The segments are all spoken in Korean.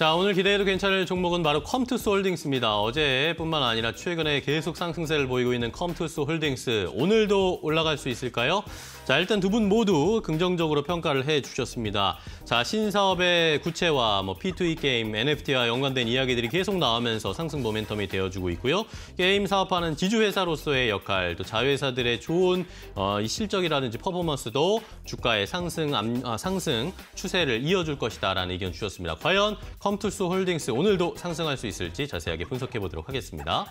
자, 오늘 기대해도 괜찮을 종목은 바로 컴투스 홀딩스입니다. 어제뿐만 아니라 최근에 계속 상승세를 보이고 있는 컴투스 홀딩스. 오늘도 올라갈 수 있을까요? 자, 일단 두 분 모두 긍정적으로 평가를 해 주셨습니다. 자, 신사업의 구체화, 뭐 P2E 게임, NFT와 연관된 이야기들이 계속 나오면서 상승 모멘텀이 되어주고 있고요. 게임 사업하는 지주회사로서의 역할, 또 자회사들의 좋은 어, 이 실적이라든지 퍼포먼스도 주가의 상승, 암, 아, 상승 추세를 이어줄 것이다라는 의견 주셨습니다. 과연 컴투스 홀딩스 오늘도 상승할 수 있을지 자세하게 분석해 보도록 하겠습니다.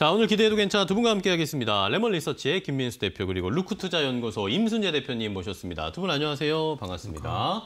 자, 오늘 기대해도 괜찮아 두 분과 함께하겠습니다. 레몬 리서치의 김민수 대표 그리고 루크투자연구소 임순재 대표님 모셨습니다. 두 분 안녕하세요. 반갑습니다.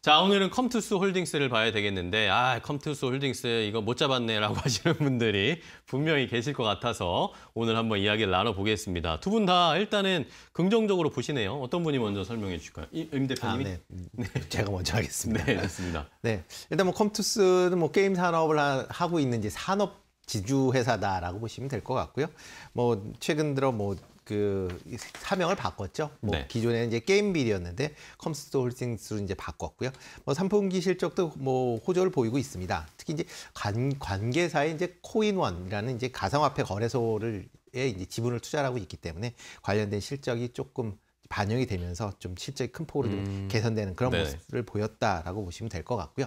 자, 오늘은 컴투스 홀딩스를 봐야 되겠는데 아, 컴투스 홀딩스 이거 못 잡았네라고 하시는 분들이 분명히 계실 것 같아서 오늘 한번 이야기를 나눠보겠습니다. 두 분 다 일단은 긍정적으로 보시네요. 어떤 분이 먼저 설명해 주실까요? 임 대표님. 아, 네. 네. 네. 제가 먼저 하겠습니다. 네, 좋습니다. 네. 일단 뭐 컴투스는 뭐 게임 산업을 하고 있는 지 산업 지주 회사다라고 보시면 될 것 같고요. 뭐 최근 들어 뭐 그 사명을 바꿨죠. 뭐 네. 기존에는 이제 게임빌이었는데 컴스토 홀딩스로 이제 바꿨고요. 뭐 3분기 실적도 뭐 호조를 보이고 있습니다. 특히 이제 관, 관계사의 이제 코인원이라는 이제 가상화폐 거래소를 에 이제 지분을 투자하고 있기 때문에 관련된 실적이 조금 반영이 되면서 좀 실제 큰 폭으로 좀 음... 개선되는 그런 네. 모습을 보였다라고 보시면 될 것 같고요.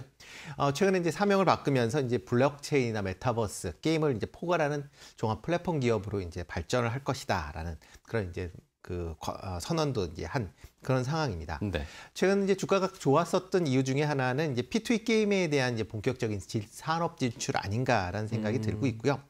어, 최근에 이제 사명을 바꾸면서 이제 블록체인이나 메타버스 게임을 이제 포괄하는 종합 플랫폼 기업으로 이제 발전을 할 것이다라는 그런 이제 그 어, 선언도 이제 한 그런 상황입니다. 네. 최근 이제 주가가 좋았었던 이유 중에 하나는 이제 P2E 게임에 대한 이제 본격적인 질, 산업 진출 아닌가라는 생각이 음. 들고 있고요.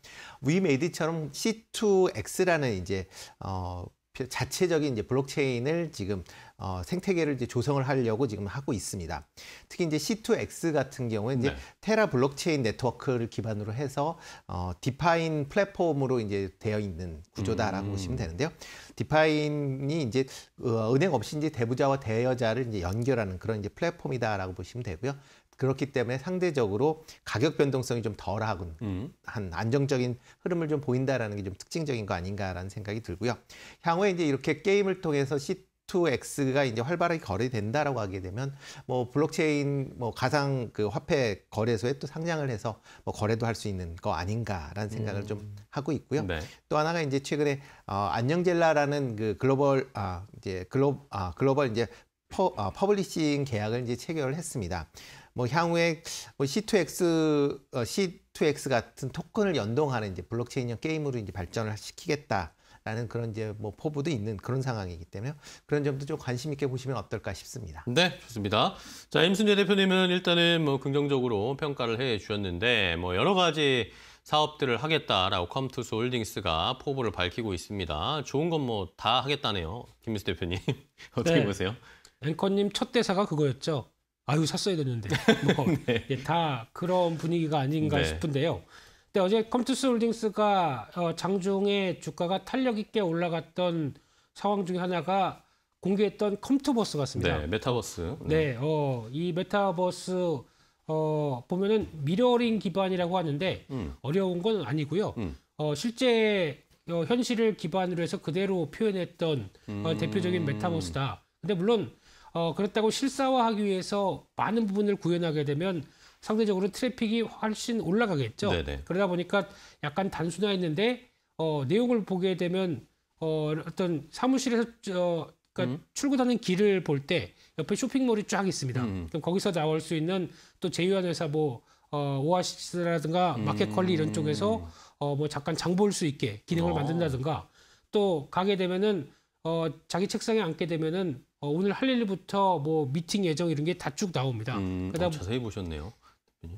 위메이드처럼 C2X라는 이제 어 자체적인 이제 블록체인을 지금 어, 생태계를 이제 조성을 하려고 지금 하고 있습니다. 특히 이제 C2X 같은 경우에 이제 네. 테라 블록체인 네트워크를 기반으로 해서 어, 디파인 플랫폼으로 이제 되어 있는 구조다라고 음. 보시면 되는데요. 디파인이 이제 어, 은행 없이 이제 대부자와 대여자를 이제 연결하는 그런 이제 플랫폼이다라고 보시면 되고요. 그렇기 때문에 상대적으로 가격 변동성이 좀 덜하군 음. 한 안정적인 흐름을 좀 보인다라는 게 좀 특징적인 거 아닌가라는 생각이 들고요. 향후에 이제 이렇게 게임을 통해서 시 F2X가 이제 활발하게 거래된다라고 하게 되면 뭐 블록체인 뭐 가상 그 화폐 거래소에 또 상장을 해서 뭐 거래도 할 수 있는 거 아닌가라는 생각을 음. 좀 하고 있고요. 네. 또 하나가 이제 최근에 어 안녕젤라라는 그 글로벌 아 이제 글로 아 글로벌 이제 퍼, 어, 퍼블리싱 계약을 이제 체결을 했습니다. 뭐 향후에 뭐 C2X 어, C2X 같은 토큰을 연동하는 이제 블록체인형 게임으로 이제 발전을 시키겠다. 라는 그런 이제 뭐 포부도 있는 그런 상황이기 때문에 그런 점도 좀 관심 있게 보시면 어떨까 싶습니다. 네, 좋습니다. 자, 임순재 대표님은 일단은 뭐 긍정적으로 평가를 해 주셨는데 뭐 여러 가지 사업들을 하겠다라고 컴투스 홀딩스가 포부를 밝히고 있습니다. 좋은 건 뭐 다 하겠다네요. 김민수 대표님 어떻게 네. 보세요? 앵커님 첫 대사가 그거였죠. 아유 샀어야 되는데 뭐, 뭐, 네. 예, 다 그런 분위기가 아닌가 네. 싶은데요. 근데 어제 컴투스 홀딩스가 어, 장중에 주가가 탄력 있게 올라갔던 상황 중에 하나가 공개했던 컴투버스 같습니다. 네, 메타버스. 네, 네 어, 이 메타버스 어, 보면은 미러링 기반이라고 하는데 음. 어려운 건 아니고요. 음. 어, 실제 어, 현실을 기반으로 해서 그대로 표현했던 어, 음. 어, 대표적인 메타버스다. 근데 물론 어, 그렇다고 실사화하기 위해서 많은 부분을 구현하게 되면 상대적으로 트래픽이 훨씬 올라가겠죠. 네네. 그러다 보니까 약간 단순화했는데 어, 내용을 보게 되면 어, 어떤 사무실에서 어, 그러니까 음. 출근하는 길을 볼 때 옆에 쇼핑몰이 쫙 있습니다. 음. 그럼 거기서 나올 수 있는 또 제휴한 회사 뭐 어, 오아시스라든가 음. 마켓컬리 이런 쪽에서 어, 뭐 잠깐 장 볼 수 있게 기능을 어. 만든다든가 또 가게 되면은 어, 자기 책상에 앉게 되면은 어, 오늘 할 일부터 뭐 미팅 예정 이런 게 다 쭉 나옵니다. 음, 어, 그다음 어, 자세히 보셨네요.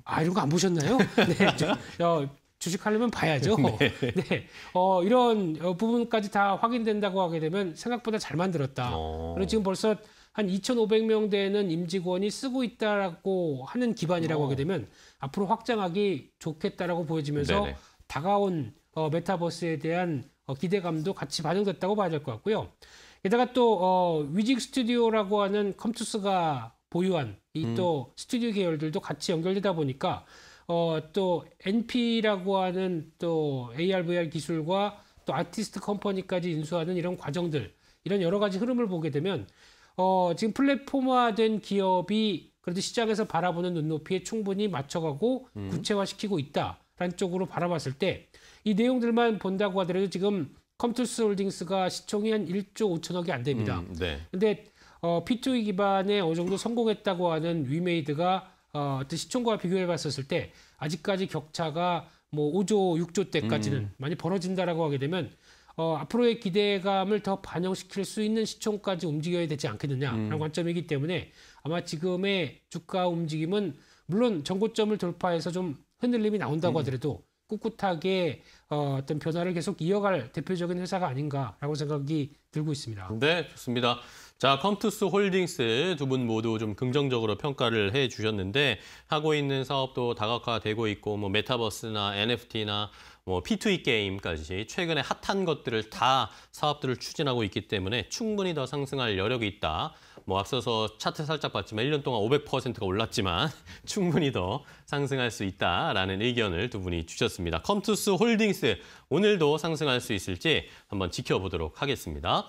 아 이런 거 안 보셨나요? 네, 저, 어, 주식하려면 봐야죠. 네. 네. 어, 이런 어, 부분까지 다 확인된다고 하게 되면 생각보다 잘 만들었다. 어. 그리고 지금 벌써 한 2,500명 되는 임직원이 쓰고 있다라고 하는 기반이라고 어. 하게 되면 앞으로 확장하기 좋겠다라고 보여지면서 네네. 다가온 어, 메타버스에 대한 어, 기대감도 같이 반영됐다고 봐야 될 것 같고요. 게다가 또 어, 위직 스튜디오라고 하는 컴투스가 보유한 이또 음. 스튜디오 계열들도 같이 연결되다 보니까 어, 또 NP라고 하는 또 AR, VR 기술과 또 아티스트 컴퍼니까지 인수하는 이런 과정들 이런 여러 가지 흐름을 보게 되면 어, 지금 플랫폼화된 기업이 그래도 시장에서 바라보는 눈높이에 충분히 맞춰가고 음. 구체화시키고 있다라는 쪽으로 바라봤을 때 이 내용들만 본다고 하더라도 지금 컴투스 홀딩스가 시총이 한 1조 5천억이 안 됩니다. 음, 네. 근데 어, P2E 기반에 어느 정도 성공했다고 하는 위메이드가 어, 시총과 비교해 봤었을 때 아직까지 격차가 뭐 5조, 6조 때까지는 음. 많이 벌어진다라고 하게 되면 어, 앞으로의 기대감을 더 반영시킬 수 있는 시총까지 움직여야 되지 않겠느냐라는 음. 관점이기 때문에 아마 지금의 주가 움직임은 물론 정고점을 돌파해서 좀 흔들림이 나온다고 음. 하더라도 꿋꿋하게 어, 어떤 변화를 계속 이어갈 대표적인 회사가 아닌가라고 생각이 들고 있습니다. 네, 좋습니다. 자, 컴투스 홀딩스 두 분 모두 좀 긍정적으로 평가를 해 주셨는데 하고 있는 사업도 다각화되고 있고 뭐 메타버스나 NFT나 뭐 P2E 게임까지 최근에 핫한 것들을 다 사업들을 추진하고 있기 때문에 충분히 더 상승할 여력이 있다. 뭐 앞서서 차트 살짝 봤지만 1년 동안 500%가 올랐지만 충분히 더 상승할 수 있다라는 의견을 두 분이 주셨습니다. 컴투스 홀딩스 오늘도 상승할 수 있을지 한번 지켜보도록 하겠습니다.